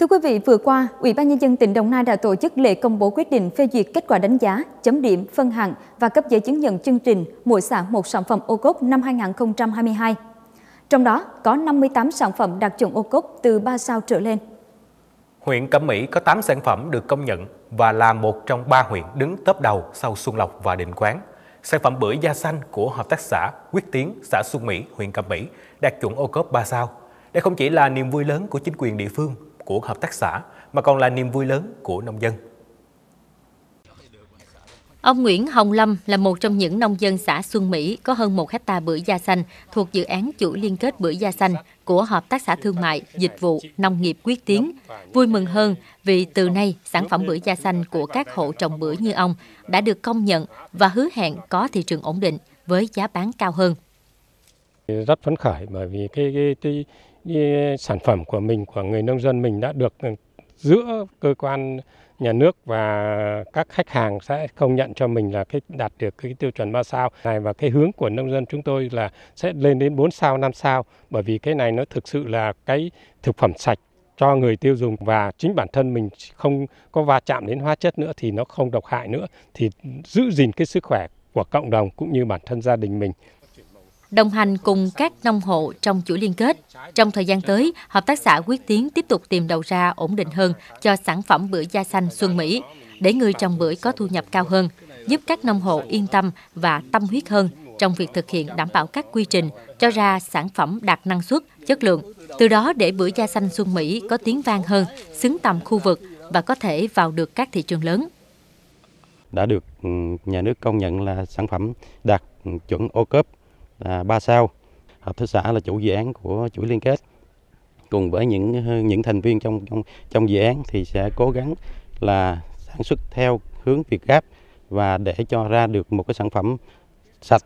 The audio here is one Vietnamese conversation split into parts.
Thưa quý vị, vừa qua, Ủy ban nhân dân tỉnh Đồng Nai đã tổ chức lễ công bố quyết định phê duyệt kết quả đánh giá, chấm điểm, phân hạng và cấp giấy chứng nhận chương trình mỗi xã một sản phẩm ô cốp năm 2022. Trong đó có 58 sản phẩm đạt chuẩn ô cốp từ 3 sao trở lên. Huyện Cẩm Mỹ có 8 sản phẩm được công nhận và là một trong ba huyện đứng tốp đầu sau Xuân Lộc và Định Quán. Sản phẩm bưởi da xanh của hợp tác xã Quyết Tiến, xã Xuân Mỹ, huyện Cẩm Mỹ đạt chuẩn ô cốp 3 sao. Đây không chỉ là niềm vui lớn của chính quyền địa phương của hợp tác xã mà còn là niềm vui lớn của nông dân. Ông Nguyễn Hồng Lâm là một trong những nông dân xã Xuân Mỹ có hơn 1 hecta bưởi da xanh thuộc dự án chuỗi liên kết bưởi da xanh của Hợp tác xã Thương mại, Dịch vụ, Nông nghiệp Quyết Tiến. Vui mừng hơn vì từ nay sản phẩm bưởi da xanh của các hộ trồng bưởi như ông đã được công nhận và hứa hẹn có thị trường ổn định với giá bán cao hơn. Rất phấn khởi bởi vì cái, cái, cái sản phẩm của mình của người nông dân mình đã được giữa cơ quan nhà nước và các khách hàng sẽ công nhận cho mình là cái đạt được cái tiêu chuẩn 3 sao này và cái hướng của nông dân chúng tôi là sẽ lên đến 4 sao 5 sao bởi vì cái này nó thực sự là cái thực phẩm sạch cho người tiêu dùng và chính bản thân mình không có va chạm đến hóa chất nữa thì nó không độc hại nữa thì giữ gìn cái sức khỏe của cộng đồng cũng như bản thân gia đình mình đồng hành cùng các nông hộ trong chuỗi liên kết. Trong thời gian tới, Hợp tác xã Quyết Tiến tiếp tục tìm đầu ra ổn định hơn cho sản phẩm bưởi da xanh Xuân Mỹ, để người trồng bưởi có thu nhập cao hơn, giúp các nông hộ yên tâm và tâm huyết hơn trong việc thực hiện đảm bảo các quy trình cho ra sản phẩm đạt năng suất, chất lượng. Từ đó để bưởi da xanh Xuân Mỹ có tiếng vang hơn, xứng tầm khu vực và có thể vào được các thị trường lớn. Đã được ừ, nhà nước công nhận là sản phẩm đạt ừ, chuẩn ô cốp là ba sao hợp tác xã là chủ dự án của chuỗi liên kết cùng với những những thành viên trong trong trong dự án thì sẽ cố gắng là sản xuất theo hướng việt gáp và để cho ra được một cái sản phẩm sạch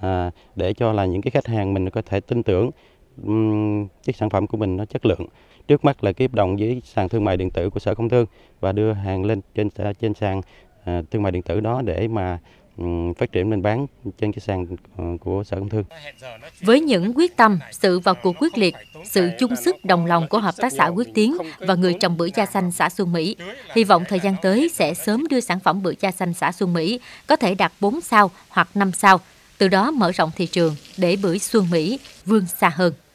à, để cho là những cái khách hàng mình có thể tin tưởng um, cái sản phẩm của mình nó chất lượng trước mắt là ký hợp đồng với sàn thương mại điện tử của sở công thương và đưa hàng lên trên trên sàn à, thương mại điện tử đó để mà phát triển lên bán trên cái sàn ờ, của Sở Công Thương. Với những quyết tâm, sự vào cuộc quyết liệt, sự chung sức đồng lòng của Hợp tác xã Quyết Tiến và người trồng bưởi da xanh xã Xuân Mỹ, hy vọng thời gian tới sẽ sớm đưa sản phẩm bưởi da xanh xã Xuân Mỹ có thể đạt 4 sao hoặc 5 sao, từ đó mở rộng thị trường để bưởi Xuân Mỹ vươn xa hơn.